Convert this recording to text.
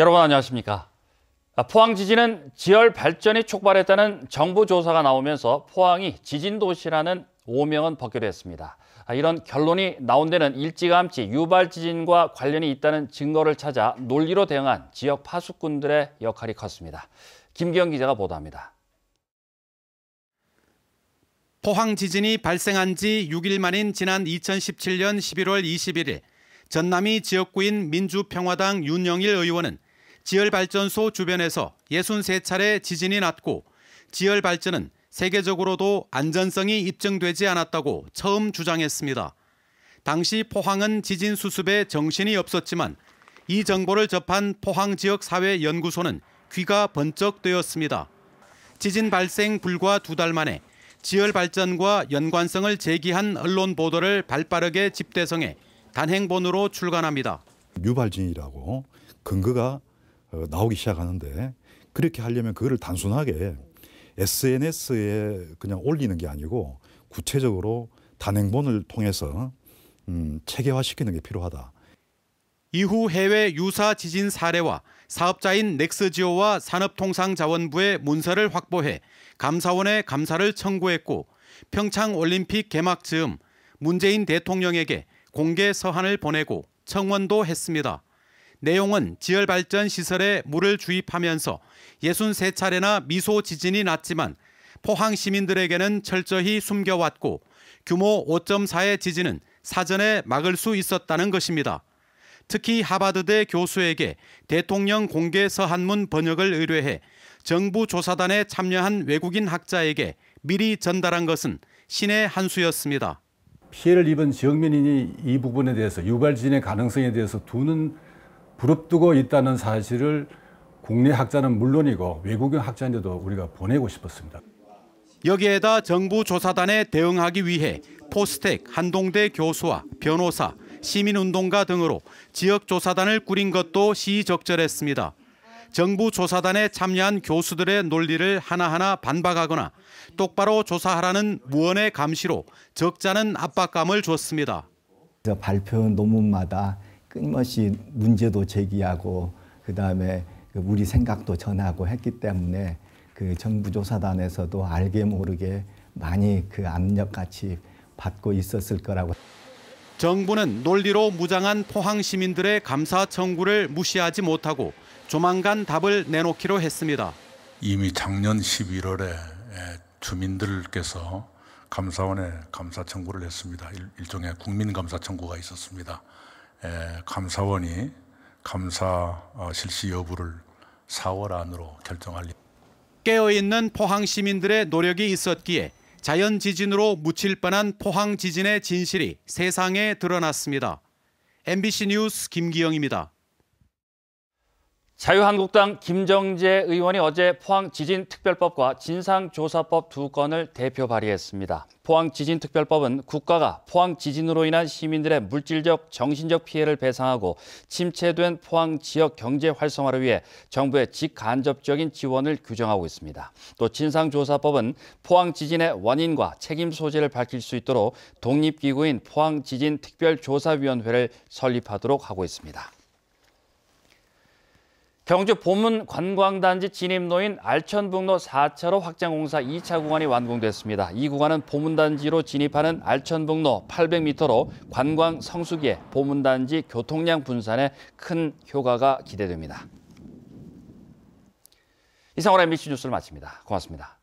여러분 안녕하십니까? 아, 포항 지진은 지열 발전이 촉발했다는 정부 조사가 나오면서 포항이 지진 도시라는 오명은 벗겨려 했습니다. 아, 이런 결론이 나온 데는 일찌감치 유발 지진과 관련이 있다는 증거를 찾아 논리로 대응한 지역 파수꾼들의 역할이 컸습니다. 김기영 기자가 보도합니다. 포항 지진이 발생한 지 6일 만인 지난 2017년 11월 21일 전남이 지역구인 민주평화당 윤영일 의원은 지열발전소 주변에서 63차례 지진이 났고 지열발전은 세계적으로도 안전성이 입증되지 않았다고 처음 주장했습니다. 당시 포항은 지진 수습에 정신이 없었지만 이 정보를 접한 포항지역사회연구소는 귀가 번쩍 되었습니다. 지진 발생 불과 두 달 만에 지열 발전과 연관성을 제기한 언론 보도를 발빠르게 집대성해 단행본으로 출간합니다. 유발진이라고 근거가 어, 나오기 시작하는데 그렇게 하려면 그거를 단순하게 SNS에 그냥 올리는 게 아니고 구체적으로 단행본을 통해서 음, 체계화시키는 게 필요하다. 이후 해외 유사 지진 사례와 사업자인 넥스지오와 산업통상자원부의 문서를 확보해 감사원에 감사를 청구했고 평창 올림픽 개막 즈음 문재인 대통령에게 공개 서한을 보내고 청원도 했습니다. 내용은 지열발전 시설에 물을 주입하면서 63차례나 미소 지진이 났지만 포항 시민들에게는 철저히 숨겨왔고 규모 5.4의 지진은 사전에 막을 수 있었다는 것입니다. 특히 하버드대 교수에게 대통령 공개 서한문 번역을 의뢰해 정부 조사단에 참여한 외국인 학자에게 미리 전달한 것은 신의 한 수였습니다. 피해를 입은 지역민이 이 부분에 대해서 유발 지진의 가능성에 대해서 두는 부릅뜨고 있다는 사실을 국내 학자는 물론이고 외국인 학자인데도 우리가 보내고 싶었습니다. 여기에다 정부 조사단에 대응하기 위해 포스텍 한동대 교수와 변호사, 시민운동가 등으로 지역조사단을 꾸린 것도 시의적절했습니다. 정부 조사단에 참여한 교수들의 논리를 하나하나 반박하거나 똑바로 조사하라는 무언의 감시로 적잖은 압박감을 줬습니다. 발표 논문마다 끊임없이 문제도 제기하고 그다음에 그 우리 생각도 전하고 했기 때문에 그 정부 조사단에서도 알게 모르게 많이 그 압력같이 받고 있었을 거라고. 정부는 논리로 무장한 포항 시민들의 감사 청구를 무시하지 못하고 조만간 답을 내놓기로 했습니다. 이미 작년 11월에 주민들께서 감사원에 감사 청구를 했습니다. 일종의 국민 감사 청구가 있었습니다. 예, 감사원이 감사 실시 여부를 4월 안으로 결정할 깨어있는 포항 시민들의 노력이 있었기에 자연 지진으로 묻힐 뻔한 포항 지진의 진실이 세상에 드러났습니다. MBC 뉴스 김기영입니다. 자유한국당 김정재 의원이 어제 포항 지진특별법과 진상조사법 두 건을 대표 발의했습니다. 포항 지진특별법은 국가가 포항 지진으로 인한 시민들의 물질적, 정신적 피해를 배상하고 침체된 포항 지역 경제 활성화를 위해 정부의 직간접적인 지원을 규정하고 있습니다. 또 진상조사법은 포항 지진의 원인과 책임 소재를 밝힐 수 있도록 독립기구인 포항 지진특별조사위원회를 설립하도록 하고 있습니다. 경주 보문 관광단지 진입로인 알천북로 4차로 확장공사 2차 구간이 완공됐습니다. 이 구간은 보문단지로 진입하는 알천북로 800m로 관광 성수기에 보문단지 교통량 분산에 큰 효과가 기대됩니다. 이상으로 MBC 뉴스를 마칩니다. 고맙습니다.